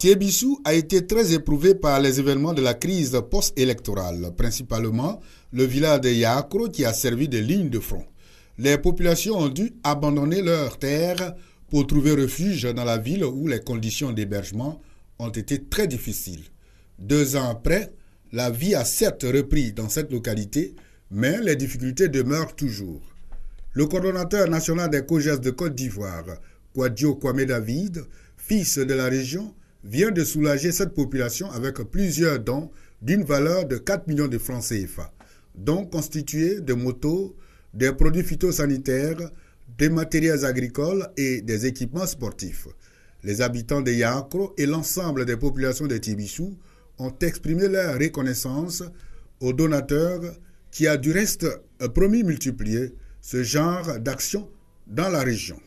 Thiebissou a été très éprouvé par les événements de la crise post-électorale, principalement le village de Yacro qui a servi de ligne de front. Les populations ont dû abandonner leurs terres pour trouver refuge dans la ville où les conditions d'hébergement ont été très difficiles. Deux ans après, la vie a certes repris dans cette localité, mais les difficultés demeurent toujours. Le coordonnateur national des COGES de Côte d'Ivoire, Kwadjo Kwame David, fils de la région, vient de soulager cette population avec plusieurs dons d'une valeur de 4 millions de francs CFA, dont constitués de motos, des produits phytosanitaires, des matériels agricoles et des équipements sportifs. Les habitants de Yaakro et l'ensemble des populations de Tibissou ont exprimé leur reconnaissance aux donateurs qui a du reste promis multiplier ce genre d'action dans la région.